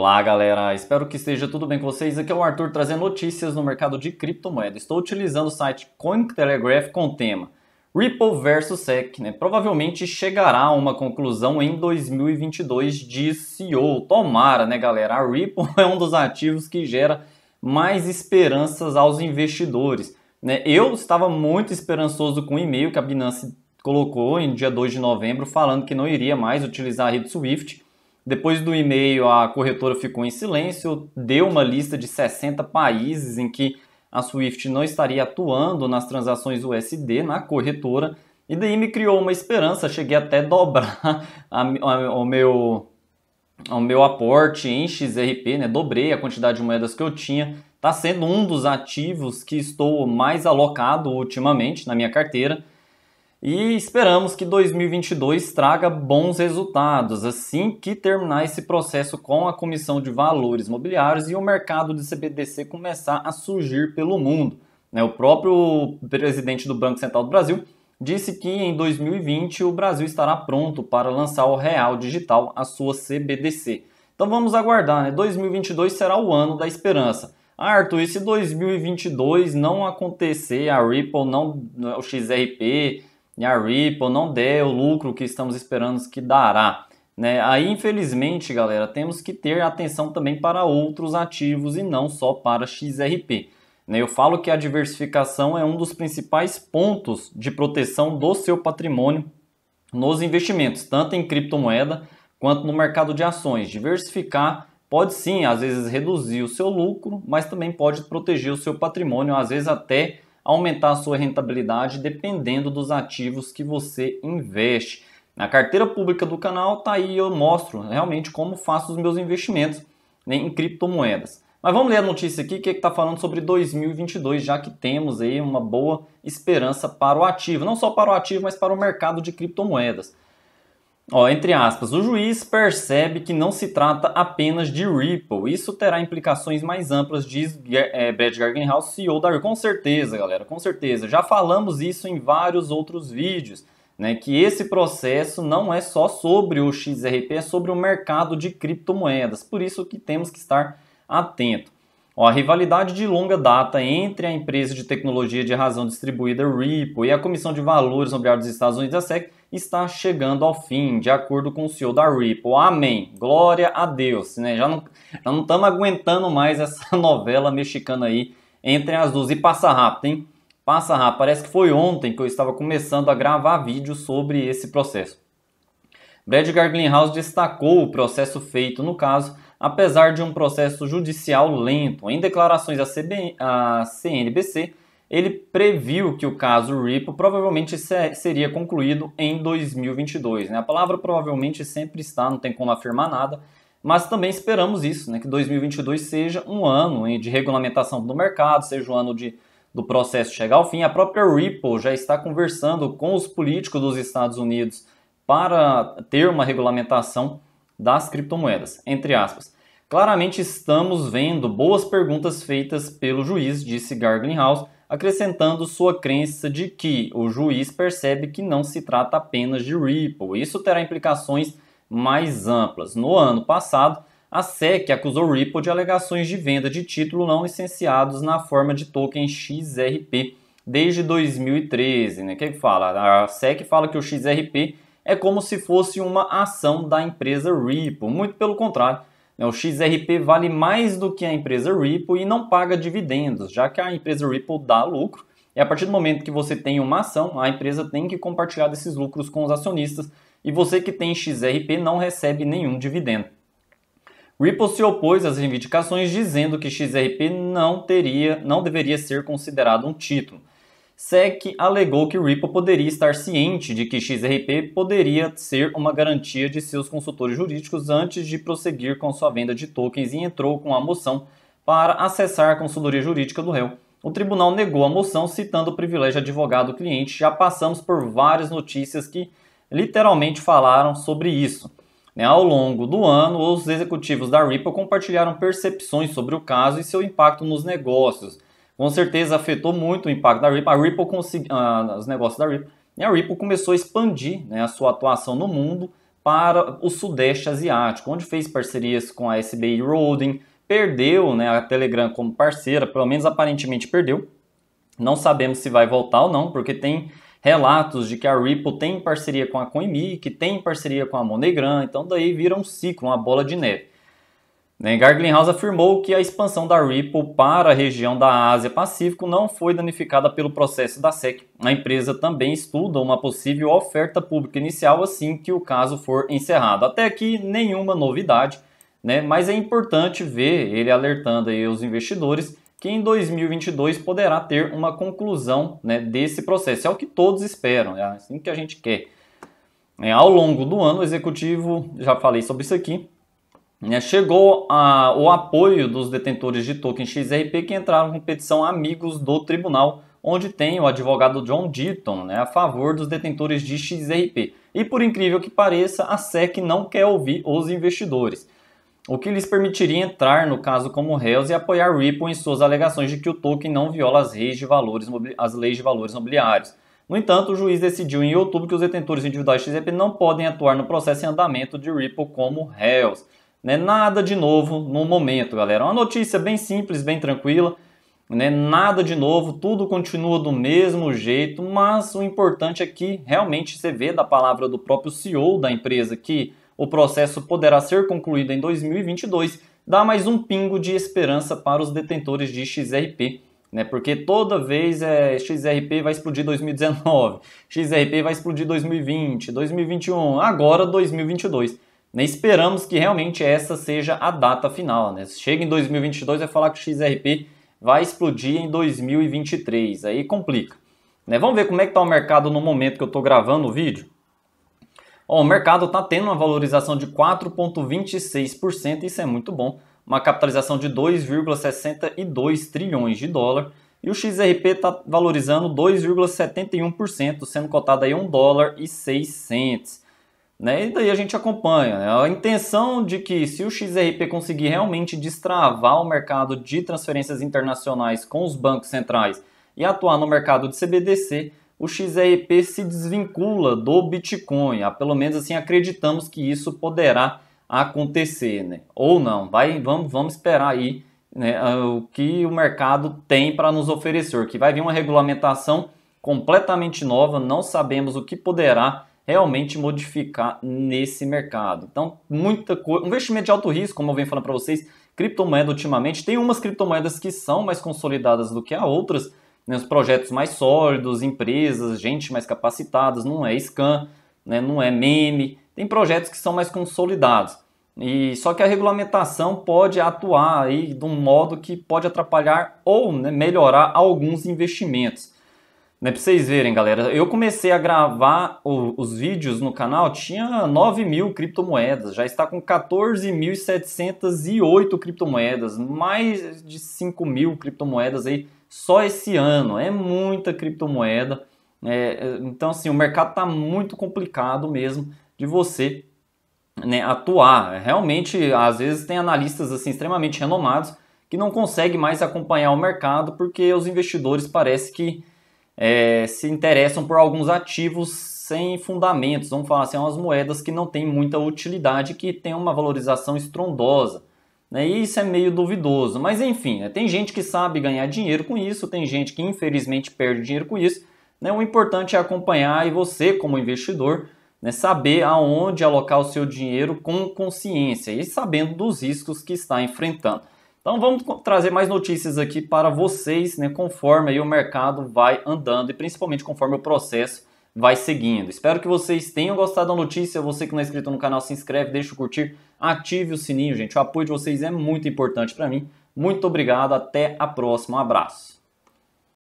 Olá, galera! Espero que esteja tudo bem com vocês. Aqui é o Arthur trazendo notícias no mercado de criptomoeda. Estou utilizando o site Cointelegraph com o tema Ripple versus SEC. Né? Provavelmente chegará a uma conclusão em 2022, disse CEO. tomara, né, galera? A Ripple é um dos ativos que gera mais esperanças aos investidores. Né? Eu estava muito esperançoso com o e-mail que a Binance colocou em dia 2 de novembro, falando que não iria mais utilizar a rede Swift depois do e-mail, a corretora ficou em silêncio, deu uma lista de 60 países em que a Swift não estaria atuando nas transações USD na corretora, e daí me criou uma esperança, cheguei até dobrar a, a, o meu o meu aporte em XRP, né? Dobrei a quantidade de moedas que eu tinha. Está sendo um dos ativos que estou mais alocado ultimamente na minha carteira. E esperamos que 2022 traga bons resultados assim que terminar esse processo com a Comissão de Valores Mobiliários e o mercado de CBDC começar a surgir pelo mundo. Né? O próprio presidente do Banco Central do Brasil disse que em 2020 o Brasil estará pronto para lançar o Real Digital, a sua CBDC. Então vamos aguardar, né? 2022 será o ano da esperança. Ah, Arthur, e se 2022 não acontecer, a Ripple, não, o XRP, e a Ripple não der o lucro que estamos esperando que dará. Né? Aí, infelizmente, galera, temos que ter atenção também para outros ativos e não só para XRP. Né? Eu falo que a diversificação é um dos principais pontos de proteção do seu patrimônio nos investimentos, tanto em criptomoeda quanto no mercado de ações. Diversificar pode sim, às vezes, reduzir o seu lucro, mas também pode proteger o seu patrimônio, às vezes até aumentar a sua rentabilidade dependendo dos ativos que você investe. Na carteira pública do canal, tá aí eu mostro realmente como faço os meus investimentos né, em criptomoedas. Mas vamos ler a notícia aqui que é está falando sobre 2022, já que temos aí uma boa esperança para o ativo, não só para o ativo, mas para o mercado de criptomoedas. Ó, entre aspas, o juiz percebe que não se trata apenas de Ripple. Isso terá implicações mais amplas, diz é, Brad Gargenhouse, CEO da Com certeza, galera, com certeza. Já falamos isso em vários outros vídeos, né? Que esse processo não é só sobre o XRP, é sobre o mercado de criptomoedas. Por isso que temos que estar atento. Ó, a rivalidade de longa data entre a empresa de tecnologia de razão distribuída Ripple e a Comissão de Valores Mobiliários dos Estados Unidos, a SEC, está chegando ao fim, de acordo com o CEO da Ripple. Amém. Glória a Deus. Né? Já não estamos aguentando mais essa novela mexicana aí entre as duas. E passa rápido, hein? Passa rápido. Parece que foi ontem que eu estava começando a gravar vídeo sobre esse processo. Brad House destacou o processo feito no caso apesar de um processo judicial lento. Em declarações à, à CNBC, ele previu que o caso Ripple provavelmente seria concluído em 2022. Né? A palavra provavelmente sempre está, não tem como afirmar nada, mas também esperamos isso, né? que 2022 seja um ano de regulamentação do mercado, seja o um ano de, do processo chegar ao fim. A própria Ripple já está conversando com os políticos dos Estados Unidos para ter uma regulamentação das criptomoedas, entre aspas. Claramente estamos vendo boas perguntas feitas pelo juiz, disse Garglinghouse, acrescentando sua crença de que o juiz percebe que não se trata apenas de Ripple. Isso terá implicações mais amplas. No ano passado, a SEC acusou Ripple de alegações de venda de título não licenciados na forma de token XRP desde 2013. Né? Quem é fala? A SEC fala que o XRP é como se fosse uma ação da empresa Ripple. Muito pelo contrário, né, o XRP vale mais do que a empresa Ripple e não paga dividendos, já que a empresa Ripple dá lucro. E a partir do momento que você tem uma ação, a empresa tem que compartilhar desses lucros com os acionistas e você que tem XRP não recebe nenhum dividendo. Ripple se opôs às reivindicações dizendo que XRP não teria, não deveria ser considerado um título. SEC alegou que Ripple poderia estar ciente de que XRP poderia ser uma garantia de seus consultores jurídicos antes de prosseguir com sua venda de tokens e entrou com a moção para acessar a consultoria jurídica do réu. O tribunal negou a moção, citando o privilégio advogado-cliente. Já passamos por várias notícias que literalmente falaram sobre isso. Né? Ao longo do ano, os executivos da Ripple compartilharam percepções sobre o caso e seu impacto nos negócios com certeza afetou muito o impacto da Ripple. A Ripple conseguiu, ah, os negócios da Ripple, e a Ripple começou a expandir né, a sua atuação no mundo para o Sudeste Asiático, onde fez parcerias com a SBI Holding, perdeu né, a Telegram como parceira, pelo menos aparentemente perdeu. Não sabemos se vai voltar ou não, porque tem relatos de que a Ripple tem parceria com a CoinMe, que tem parceria com a MoneyGram, então daí vira um ciclo, uma bola de neve. Né, Garglin House afirmou que a expansão da Ripple para a região da Ásia-Pacífico não foi danificada pelo processo da SEC. A empresa também estuda uma possível oferta pública inicial assim que o caso for encerrado. Até aqui, nenhuma novidade, né? mas é importante ver ele alertando aí os investidores que em 2022 poderá ter uma conclusão né, desse processo. É o que todos esperam, é assim que a gente quer. É, ao longo do ano, o executivo, já falei sobre isso aqui, né, chegou a, o apoio dos detentores de token XRP que entraram com petição amigos do tribunal, onde tem o advogado John Deaton né, a favor dos detentores de XRP. E por incrível que pareça, a SEC não quer ouvir os investidores, o que lhes permitiria entrar no caso como réus e apoiar Ripple em suas alegações de que o token não viola as leis de valores, as leis de valores mobiliários. No entanto, o juiz decidiu em outubro que os detentores individuais XRP não podem atuar no processo em andamento de Ripple como réus. Né? Nada de novo no momento, galera. Uma notícia bem simples, bem tranquila. Né? Nada de novo, tudo continua do mesmo jeito, mas o importante é que realmente você vê da palavra do próprio CEO da empresa que o processo poderá ser concluído em 2022, dá mais um pingo de esperança para os detentores de XRP, né? Porque toda vez é XRP vai explodir 2019, XRP vai explodir 2020, 2021, agora 2022. Né? Esperamos que realmente essa seja a data final. Né? Chega em 2022 vai falar que o XRP vai explodir em 2023. Aí complica. Né? Vamos ver como é que está o mercado no momento que eu estou gravando o vídeo. o mercado está tendo uma valorização de 4,26%, isso é muito bom. Uma capitalização de 2,62 trilhões de dólar. E o XRP está valorizando 2,71%, sendo cotado aí 1 dólar e 6 né? E daí a gente acompanha. Né? A intenção de que, se o XRP conseguir realmente destravar o mercado de transferências internacionais com os bancos centrais e atuar no mercado de CBDC, o XRP se desvincula do Bitcoin. Ah, pelo menos assim acreditamos que isso poderá acontecer, né? Ou não? Vai, vamos, vamos esperar aí né, ah, o que o mercado tem para nos oferecer. Que vai vir uma regulamentação completamente nova. Não sabemos o que poderá realmente modificar nesse mercado. Então, muita coisa. Um investimento de alto risco, como eu venho falando para vocês, criptomoeda ultimamente, tem umas criptomoedas que são mais consolidadas do que a outras, né, os projetos mais sólidos, empresas, gente mais capacitadas, não é scam, né, não é meme, tem projetos que são mais consolidados. E só que a regulamentação pode atuar aí de um modo que pode atrapalhar ou né, melhorar alguns investimentos. Né, pra vocês verem, galera, eu comecei a gravar o, os vídeos no canal, tinha 9 mil criptomoedas, já está com 14.708 criptomoedas, mais de 5 mil criptomoedas aí só esse ano, é muita criptomoeda. É, então, assim, o mercado está muito complicado mesmo de você né, atuar. Realmente, às vezes, tem analistas assim extremamente renomados que não conseguem mais acompanhar o mercado porque os investidores parece que é, se interessam por alguns ativos sem fundamentos, vamos falar assim, é umas moedas que não têm muita utilidade, que têm uma valorização estrondosa. Né? E isso é meio duvidoso, mas enfim, né? tem gente que sabe ganhar dinheiro com isso, tem gente que infelizmente perde dinheiro com isso. Né? O importante é acompanhar e você, como investidor, né, saber aonde alocar o seu dinheiro com consciência e sabendo dos riscos que está enfrentando. Então vamos trazer mais notícias aqui para vocês, né, conforme o mercado vai andando e principalmente conforme o processo vai seguindo. Espero que vocês tenham gostado da notícia. Você que não é inscrito no canal, se inscreve, deixa o curtir, ative o sininho, gente. O apoio de vocês é muito importante para mim. Muito obrigado, até a próxima. Um abraço.